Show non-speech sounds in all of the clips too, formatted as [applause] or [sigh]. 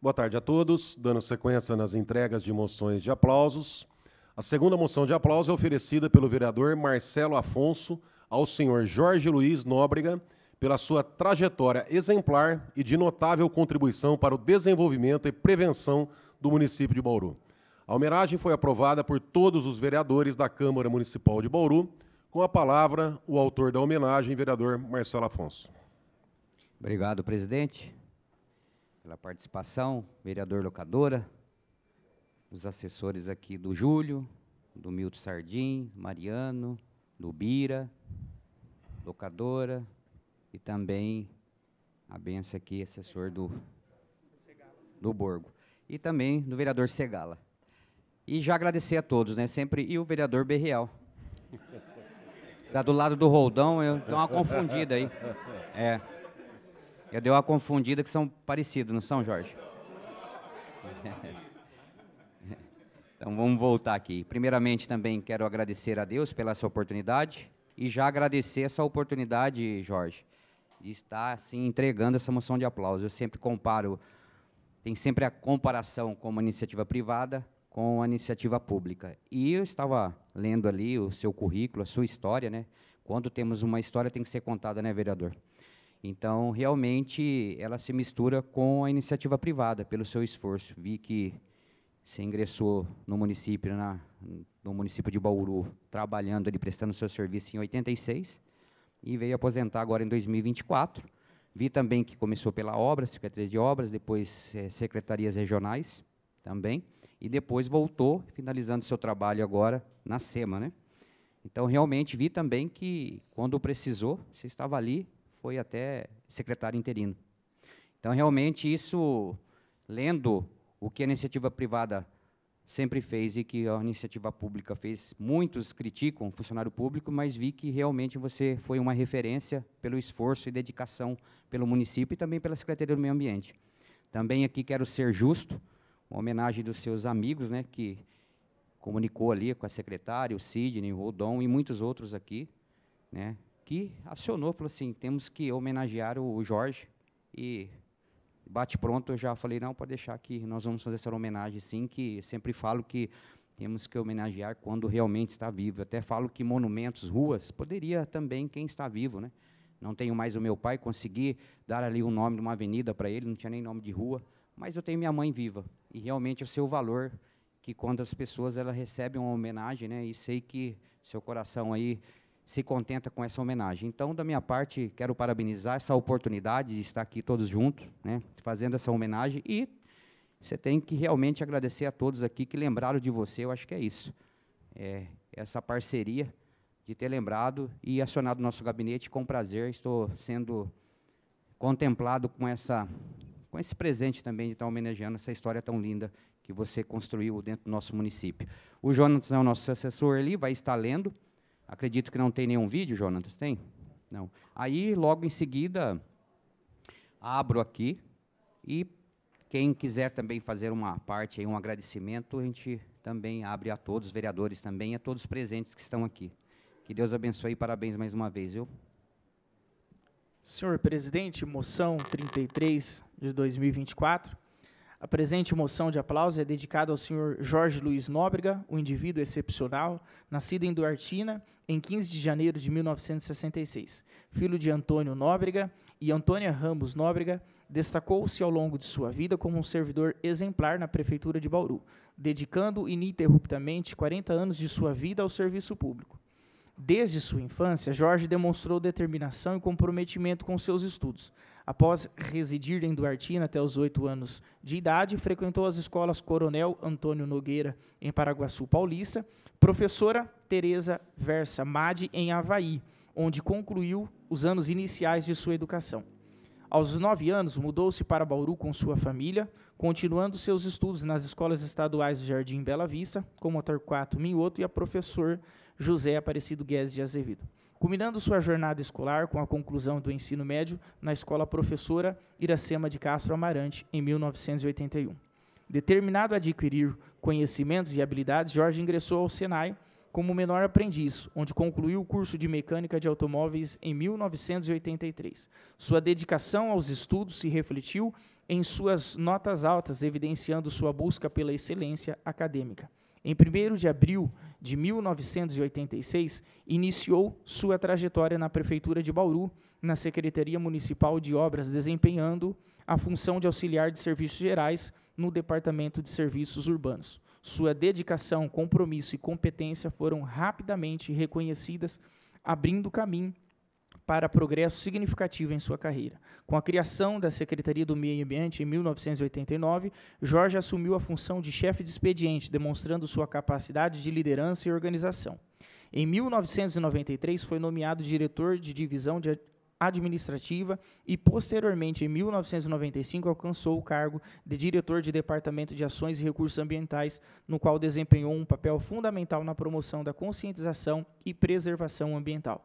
Boa tarde a todos. Dando sequência nas entregas de moções de aplausos. A segunda moção de aplauso é oferecida pelo vereador Marcelo Afonso ao senhor Jorge Luiz Nóbrega pela sua trajetória exemplar e de notável contribuição para o desenvolvimento e prevenção do município de Bauru. A homenagem foi aprovada por todos os vereadores da Câmara Municipal de Bauru. Com a palavra, o autor da homenagem, vereador Marcelo Afonso. Obrigado, presidente pela participação, vereador Locadora, os assessores aqui do Júlio, do Milton Sardim, Mariano, do Bira, Locadora, e também a benção aqui, assessor do, do Borgo. E também do vereador Segala. E já agradecer a todos, né? Sempre. E o vereador Berreal. Está do lado do Roldão, eu dou uma confundida aí. É. Eu dei uma confundida que são parecidos, não são, Jorge? [laughs] Então vamos voltar aqui. Primeiramente também quero agradecer a Deus pela essa oportunidade e já agradecer essa oportunidade, Jorge, de estar assim entregando essa moção de aplauso. Eu sempre comparo, tem sempre a comparação com uma iniciativa privada com a iniciativa pública. E eu estava lendo ali o seu currículo, a sua história, né? Quando temos uma história tem que ser contada, né, vereador? Então, realmente, ela se mistura com a iniciativa privada, pelo seu esforço. Vi que você ingressou no município, na, no município de Bauru, trabalhando ali, prestando seu serviço em 86, e veio aposentar agora em 2024. Vi também que começou pela obra, Secretaria de Obras, depois é, Secretarias Regionais também, e depois voltou, finalizando seu trabalho agora na SEMA. Né? Então, realmente, vi também que, quando precisou, você estava ali foi até secretário interino. Então, realmente, isso, lendo o que a iniciativa privada sempre fez e que a iniciativa pública fez, muitos criticam o funcionário público, mas vi que realmente você foi uma referência pelo esforço e dedicação pelo município e também pela Secretaria do Meio Ambiente. Também aqui quero ser justo, uma homenagem dos seus amigos, né, que comunicou ali com a secretária, o Sidney, o Rodon e muitos outros aqui, né, aqui, acionou, falou assim, temos que homenagear o Jorge. E bate pronto, eu já falei, não, pode deixar que nós vamos fazer essa homenagem sim, que sempre falo que temos que homenagear quando realmente está vivo. Eu até falo que monumentos, ruas, poderia também quem está vivo, né? Não tenho mais o meu pai, consegui dar ali o nome de uma avenida para ele, não tinha nem nome de rua, mas eu tenho minha mãe viva. E realmente eu sei é o valor que quando as pessoas ela recebem uma homenagem, né? E sei que seu coração aí se contenta com essa homenagem. Então, da minha parte, quero parabenizar essa oportunidade de estar aqui todos juntos, né, fazendo essa homenagem. E você tem que realmente agradecer a todos aqui que lembraram de você, eu acho que é isso. É, essa parceria de ter lembrado e acionado nosso gabinete, com prazer, estou sendo contemplado com, essa, com esse presente também de estar homenageando essa história tão linda que você construiu dentro do nosso município. O Jonas, é nosso assessor ali, vai estar lendo Acredito que não tem nenhum vídeo, Jonatas, tem? Não. Aí, logo em seguida, abro aqui e quem quiser também fazer uma parte, um agradecimento, a gente também abre a todos, vereadores também, a todos os presentes que estão aqui. Que Deus abençoe e parabéns mais uma vez, viu? Senhor presidente, moção 33 de 2024 a presente moção de aplauso é dedicada ao senhor Jorge Luiz Nóbrega, um indivíduo excepcional, nascido em Duartina em 15 de janeiro de 1966. Filho de Antônio Nóbrega e Antônia Ramos Nóbrega, destacou-se ao longo de sua vida como um servidor exemplar na Prefeitura de Bauru, dedicando ininterruptamente 40 anos de sua vida ao serviço público. Desde sua infância, Jorge demonstrou determinação e comprometimento com seus estudos, Após residir em Duartina até os oito anos de idade, frequentou as escolas Coronel Antônio Nogueira, em Paraguaçu Paulista, professora Teresa Versa Madi, em Havaí, onde concluiu os anos iniciais de sua educação. Aos nove anos, mudou-se para Bauru com sua família, continuando seus estudos nas escolas estaduais do Jardim Bela Vista, o motor 4 Minhoto e a professor José Aparecido Guedes de Azevedo culminando sua jornada escolar com a conclusão do ensino médio na Escola Professora Iracema de Castro Amarante, em 1981. Determinado a adquirir conhecimentos e habilidades, Jorge ingressou ao Senai como menor aprendiz, onde concluiu o curso de mecânica de automóveis em 1983. Sua dedicação aos estudos se refletiu em suas notas altas, evidenciando sua busca pela excelência acadêmica. Em 1 de abril de 1986, iniciou sua trajetória na Prefeitura de Bauru, na Secretaria Municipal de Obras, desempenhando a função de auxiliar de serviços gerais no Departamento de Serviços Urbanos. Sua dedicação, compromisso e competência foram rapidamente reconhecidas, abrindo caminho para progresso significativo em sua carreira. Com a criação da Secretaria do Meio Ambiente em 1989, Jorge assumiu a função de chefe de expediente, demonstrando sua capacidade de liderança e organização. Em 1993, foi nomeado diretor de divisão de administrativa e, posteriormente, em 1995, alcançou o cargo de diretor de Departamento de Ações e Recursos Ambientais, no qual desempenhou um papel fundamental na promoção da conscientização e preservação ambiental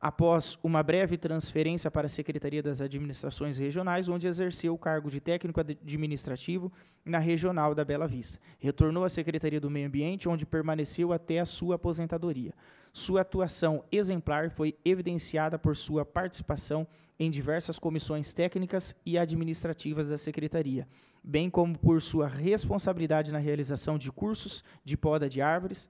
após uma breve transferência para a Secretaria das Administrações Regionais, onde exerceu o cargo de técnico administrativo na Regional da Bela Vista. Retornou à Secretaria do Meio Ambiente, onde permaneceu até a sua aposentadoria. Sua atuação exemplar foi evidenciada por sua participação em diversas comissões técnicas e administrativas da Secretaria, bem como por sua responsabilidade na realização de cursos de poda de árvores,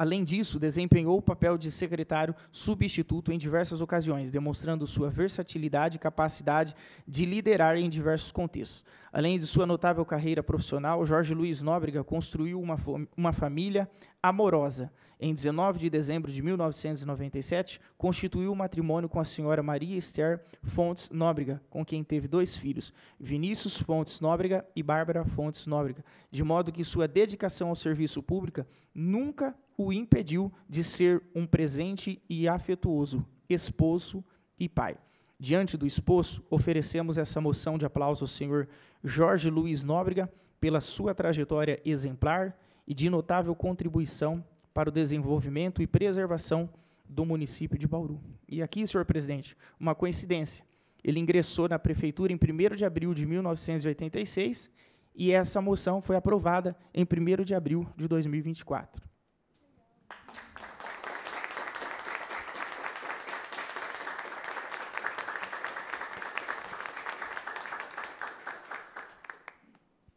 Além disso, desempenhou o papel de secretário substituto em diversas ocasiões, demonstrando sua versatilidade e capacidade de liderar em diversos contextos. Além de sua notável carreira profissional, Jorge Luiz Nóbrega construiu uma, uma família amorosa. Em 19 de dezembro de 1997, constituiu o um matrimônio com a senhora Maria Esther Fontes Nóbrega, com quem teve dois filhos, Vinícius Fontes Nóbrega e Bárbara Fontes Nóbrega, de modo que sua dedicação ao serviço público nunca o impediu de ser um presente e afetuoso esposo e pai. Diante do esposo, oferecemos essa moção de aplauso ao senhor Jorge Luiz Nóbrega pela sua trajetória exemplar e de notável contribuição para o desenvolvimento e preservação do município de Bauru. E aqui, senhor presidente, uma coincidência. Ele ingressou na prefeitura em 1 de abril de 1986 e essa moção foi aprovada em 1 de abril de 2024.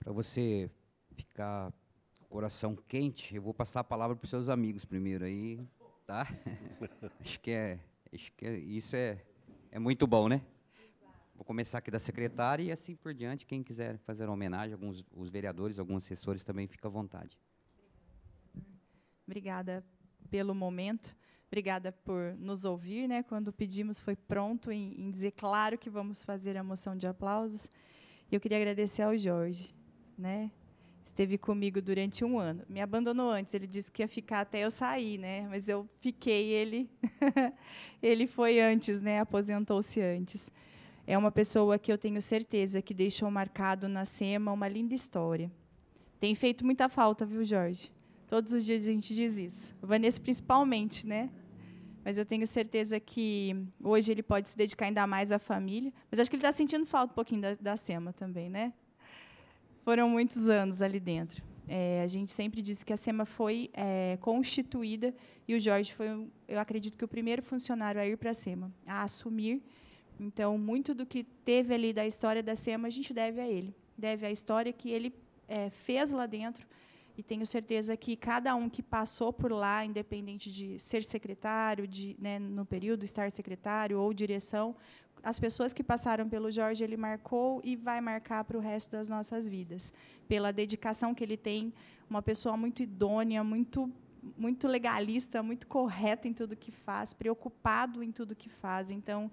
Para você ficar com o coração quente, eu vou passar a palavra para os seus amigos primeiro aí, tá? [laughs] acho que é, acho que é, isso é, é muito bom, né? Vou começar aqui da secretária e assim por diante, quem quiser fazer uma homenagem, alguns os vereadores, alguns assessores também fica à vontade. Obrigada pelo momento. Obrigada por nos ouvir, né? Quando pedimos foi pronto em, em dizer claro que vamos fazer a moção de aplausos. E eu queria agradecer ao Jorge né? Esteve comigo durante um ano. Me abandonou antes. Ele disse que ia ficar até eu sair, né? Mas eu fiquei. Ele, [laughs] ele foi antes, né? Aposentou-se antes. É uma pessoa que eu tenho certeza que deixou marcado na SEMA uma linda história. Tem feito muita falta, viu, Jorge? Todos os dias a gente diz isso. Vanessa, principalmente, né? Mas eu tenho certeza que hoje ele pode se dedicar ainda mais à família. Mas acho que ele está sentindo falta um pouquinho da, da SEMA também, né? Foram muitos anos ali dentro. É, a gente sempre disse que a SEMA foi é, constituída e o Jorge foi, eu acredito que o primeiro funcionário a ir para a SEMA, a assumir. Então, muito do que teve ali da história da SEMA, a gente deve a ele. Deve à história que ele é, fez lá dentro. E tenho certeza que cada um que passou por lá, independente de ser secretário, de, né, no período estar secretário ou direção, as pessoas que passaram pelo Jorge, ele marcou e vai marcar para o resto das nossas vidas, pela dedicação que ele tem, uma pessoa muito idônea, muito muito legalista, muito correta em tudo que faz, preocupado em tudo que faz. Então,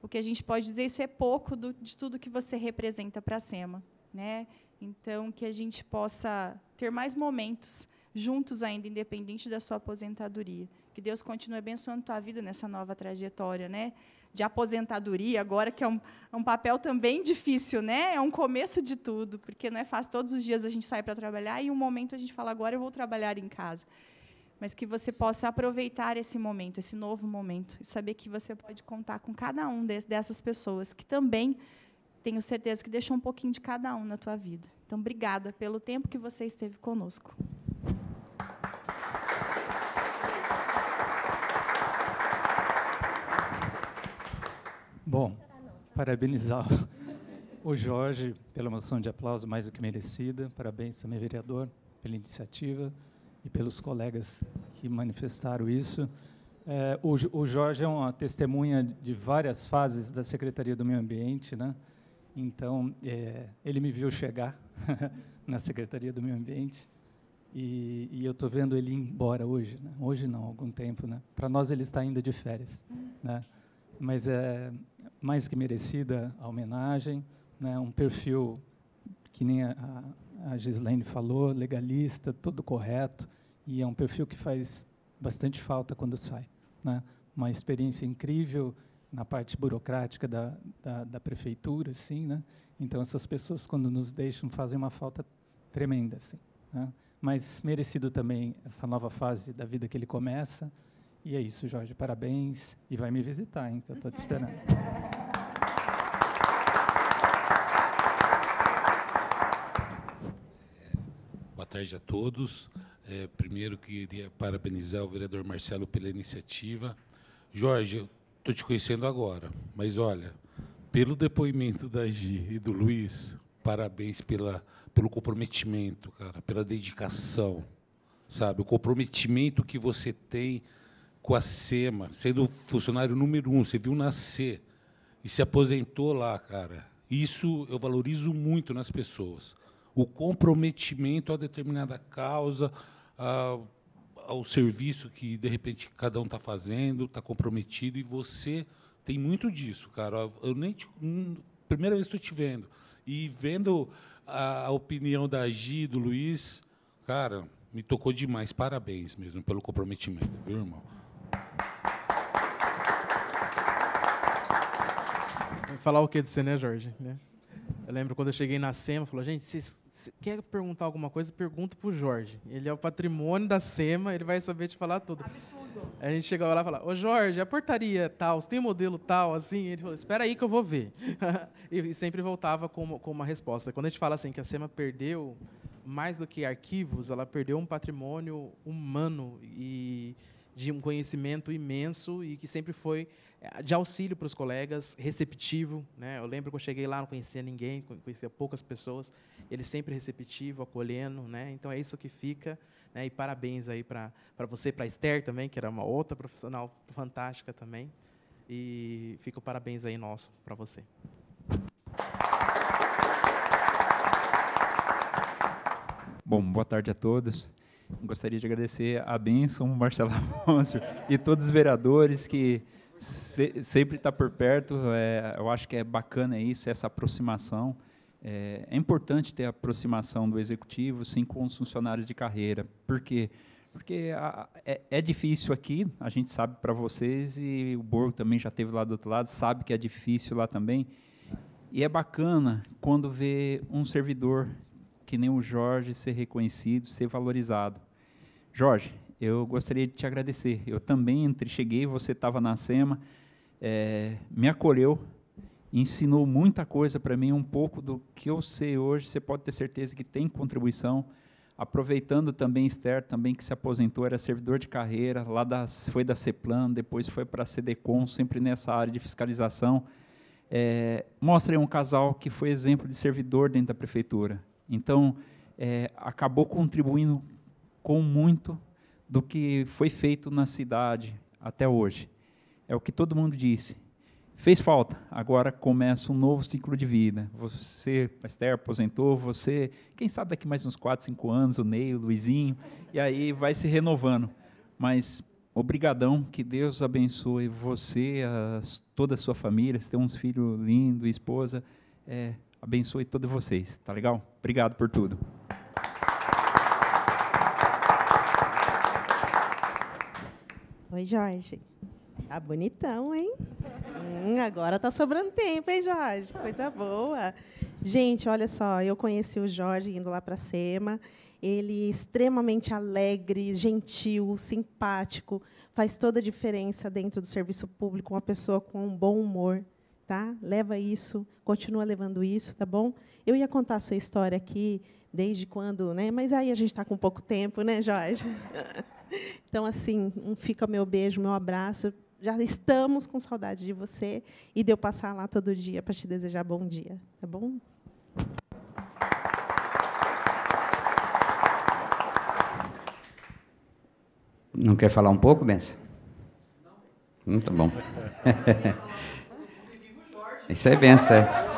o que a gente pode dizer isso é pouco do, de tudo que você representa para a SEMA, né? Então, que a gente possa ter mais momentos juntos ainda, independente da sua aposentadoria. Que Deus continue abençoando tua vida nessa nova trajetória, né? de aposentadoria agora, que é um, é um papel também difícil, né? É um começo de tudo, porque não é fácil. Todos os dias a gente sai para trabalhar e um momento a gente fala agora eu vou trabalhar em casa, mas que você possa aproveitar esse momento, esse novo momento, e saber que você pode contar com cada um dessas pessoas que também tenho certeza que deixou um pouquinho de cada um na tua vida. Então, obrigada pelo tempo que você esteve conosco. Bom, parabenizar o Jorge pela moção de aplauso mais do que merecida. Parabéns também, vereador, pela iniciativa e pelos colegas que manifestaram isso. É, o, o, Jorge é uma testemunha de várias fases da Secretaria do Meio Ambiente, né? Então, é, ele me viu chegar [laughs] na Secretaria do Meio Ambiente e, e eu estou vendo ele ir embora hoje. Né? Hoje não, algum tempo, né? Para nós ele está ainda de férias, né? Mas é, mais que merecida a homenagem, né? um perfil que nem a, a Gislaine falou, legalista, todo correto, e é um perfil que faz bastante falta quando sai. Né? Uma experiência incrível na parte burocrática da, da, da prefeitura, assim, né? Então essas pessoas quando nos deixam fazem uma falta tremenda, assim. Né? Mas merecido também essa nova fase da vida que ele começa. E é isso, Jorge. Parabéns e vai me visitar, hein? Que eu estou te esperando. [laughs] tarde a todos. É, primeiro, queria parabenizar o vereador Marcelo pela iniciativa. Jorge, estou te conhecendo agora, mas olha, pelo depoimento da Gi e do Luiz, parabéns pela, pelo comprometimento, cara, pela dedicação, sabe? O comprometimento que você tem com a SEMA, sendo funcionário número um, você viu nascer e se aposentou lá, cara. Isso eu valorizo muito nas pessoas o comprometimento a determinada causa, a, ao serviço que, de repente, cada um está fazendo, está comprometido, e você tem muito disso, cara. Eu nem te, primeira vez estou te vendo. E vendo a opinião da Gi, do Luiz, cara, me tocou demais. Parabéns mesmo pelo comprometimento, viu, irmão? Falar o que de você, né, Jorge? Né? Eu lembro quando eu cheguei na SEMA, falou, gente, se quer perguntar alguma coisa, pergunta para o Jorge. Ele é o patrimônio da SEMA, ele vai saber te falar tudo. Sabe tudo. A gente chegava lá e falava, ô Jorge, a portaria tal, você tem modelo tal, assim? Ele falou, espera aí que eu vou ver. [laughs] e sempre voltava com uma, com uma resposta. Quando a gente fala assim que a SEMA perdeu mais do que arquivos, ela perdeu um patrimônio humano e de um conhecimento imenso e que sempre foi de auxílio para os colegas, receptivo. Né? Eu lembro que eu cheguei lá, não conhecia ninguém, conhecia poucas pessoas. Ele sempre receptivo, acolhendo. Né? Então, é isso que fica. Né? E parabéns aí para você, para a Esther também, que era uma outra profissional fantástica também. E fica o parabéns aí nosso para você. Bom, boa tarde a todos. Gostaria de agradecer a bênção, Marcelo Afonso, e todos os vereadores que se, sempre está por perto, é, eu acho que é bacana isso, essa aproximação. É, é, importante ter a aproximação do executivo, sim, com os funcionários de carreira. Por quê? Porque a, é, é, difícil aqui, a gente sabe para vocês, e o Borgo também já teve lá do outro lado, sabe que é difícil lá também. E é bacana quando vê um servidor que nem o Jorge ser reconhecido, ser valorizado. Jorge, eu gostaria de te agradecer. Eu também entre, cheguei, você estava na SEMA, é, me acolheu, ensinou muita coisa para mim, um pouco do que eu sei hoje. Você pode ter certeza que tem contribuição. Aproveitando também Esther, também que se aposentou, era servidor de carreira, lá da, foi da CEPLAN, depois foi para a CDCOM, sempre nessa área de fiscalização. É, mostra aí um casal que foi exemplo de servidor dentro da prefeitura. Então, é, acabou contribuindo com muito do que foi feito na cidade até hoje. É o que todo mundo disse. Fez falta. Agora começa um novo ciclo de vida. Você, Esther, aposentou, você, quem sabe daqui mais uns 4, 5 anos, o Ney, o Luizinho, e aí vai se renovando. Mas obrigadão, que Deus abençoe você, as, toda a sua família, se tem uns filhos lindos, esposa, é, abençoe todos vocês, tá legal? Obrigado por tudo. Oi, Jorge. Tá bonitão, hein? Hum, agora tá sobrando tempo, hein, Jorge? Coisa boa. Gente, olha só, eu conheci o Jorge indo lá para Sema. Ele é extremamente alegre, gentil, simpático, faz toda a diferença dentro do serviço público, uma pessoa com um bom humor, tá? Leva isso, continua levando isso, tá bom? Eu ia contar a sua história aqui desde quando, né? Mas aí a gente está com pouco tempo, né, Jorge? [laughs] Então, assim, fica meu beijo, meu abraço. Já estamos com saudade de você e de eu passar lá todo dia para te desejar bom dia, tá bom? Não quer falar um pouco, Benção? Não, hum, tá bom. [laughs] Isso é benção. É.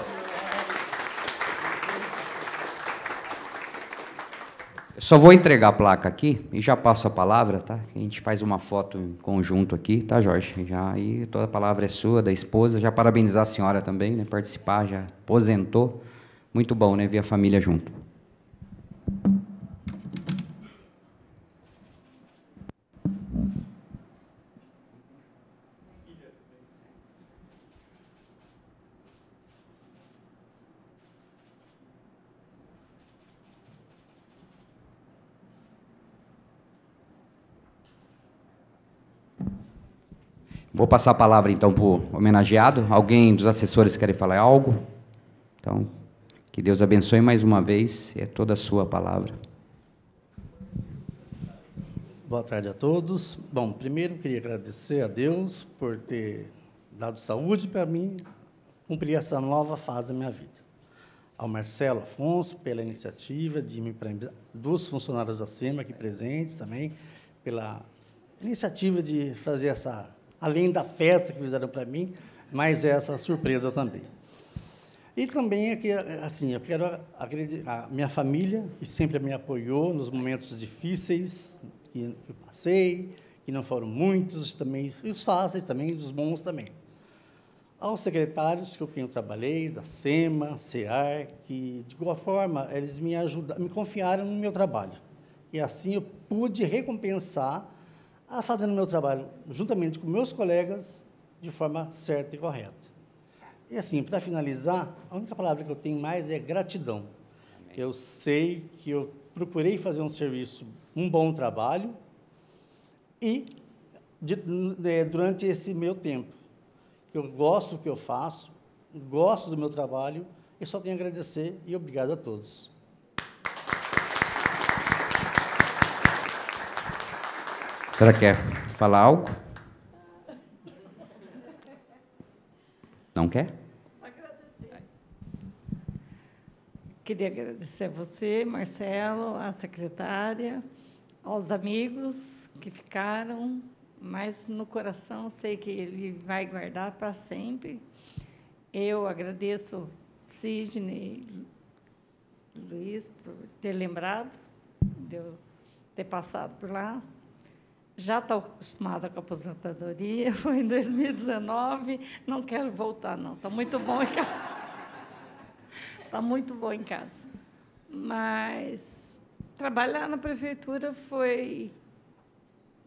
só vou entregar a placa aqui e já passo a palavra, tá? A gente faz uma foto em conjunto aqui, tá, Jorge? Já aí toda a palavra é sua, da esposa. Já parabenizar a senhora também, né? Participar, já aposentou. Muito bom, né? Ver a família junto. Vou passar a palavra então para o homenageado. Alguém dos assessores quer falar algo? Então, que Deus abençoe mais uma vez. É toda a sua palavra. Boa tarde a todos. Bom, primeiro queria agradecer a Deus por ter dado saúde para mim cumprir essa nova fase da minha vida. Ao Marcelo Afonso pela iniciativa de me dos funcionários da SEMA aqui presentes também pela iniciativa de fazer essa além da festa que fizeram para mim, mas essa surpresa também. E também é que, assim, eu quero agradecer a minha família, que sempre me apoiou nos momentos difíceis que, eu passei, que não foram muitos, também e os fáceis também, os bons também. Aos secretários com quem eu trabalhei, da SEMA, CEAR, que de alguma forma eles me ajudaram, me confiaram no meu trabalho. E assim eu pude recompensar a fazendo meu trabalho juntamente com meus colegas de forma certa e correta. E assim, para finalizar, a única palavra que eu tenho mais é gratidão. Amém. Eu sei que eu procurei fazer um serviço, um bom trabalho, e de, de, durante esse meu tempo, eu gosto do que eu faço, gosto do meu trabalho, e só tenho a agradecer e obrigado a todos. senhora quer falar algo? Não quer? Queria agradecer a você, Marcelo, a secretária, aos amigos que ficaram, mas no coração sei que ele vai guardar para sempre. Eu agradeço Sidney Luiz por ter lembrado, de eu ter passado por lá já estou acostumada com a aposentadoria, [laughs] foi em 2019, não quero voltar, não. Está muito bom em casa. [laughs] Está muito bom em casa. Mas trabalhar na prefeitura foi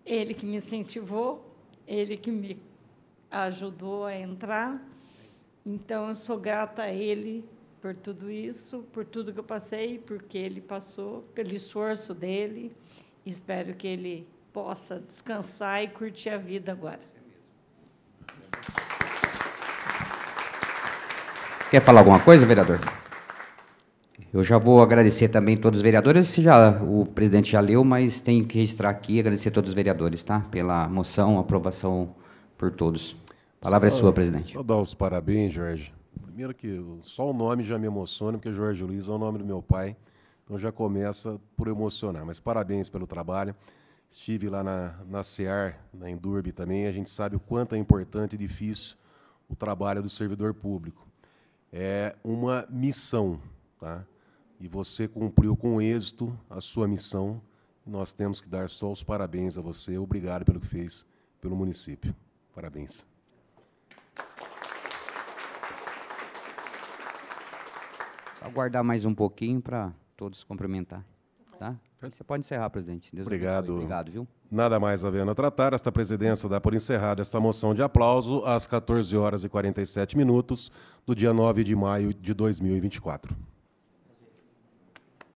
ele que me incentivou, ele que me ajudou a entrar. Então, eu sou grata a ele por tudo isso, por tudo que eu passei, porque ele passou, pelo esforço dele. Espero que ele possa descansar e curtir a vida agora. Quer falar alguma coisa, vereador? Eu já vou agradecer também todos os vereadores. Já, o presidente já leu, mas tenho que registrar aqui e agradecer a todos os vereadores, tá? Pela moção, aprovação por todos. A palavra é só, é sua, presidente. Vou dar os parabéns, Jorge. Primeiro que só o nome já me emociona, porque Jorge Luiz é o nome do meu pai. Então já começa por emocionar. Mas parabéns pelo trabalho. Estive lá na, na CEAR, na Endurb também, a gente sabe o quanto é importante e difícil o trabalho do servidor público. É uma missão, tá? E você cumpriu com êxito a sua missão. Nós temos que dar só os parabéns a você. Obrigado pelo que fez pelo município. Parabéns. Aguardar mais um pouquinho para todos cumprimentar, tá? Você pode encerrar, presidente. Deus Obrigado. Obrigado, viu? Nada mais havendo a tratar. Esta presidência dá por encerrada esta moção de aplauso às 14 horas e 47 minutos do dia 9 de maio de 2024.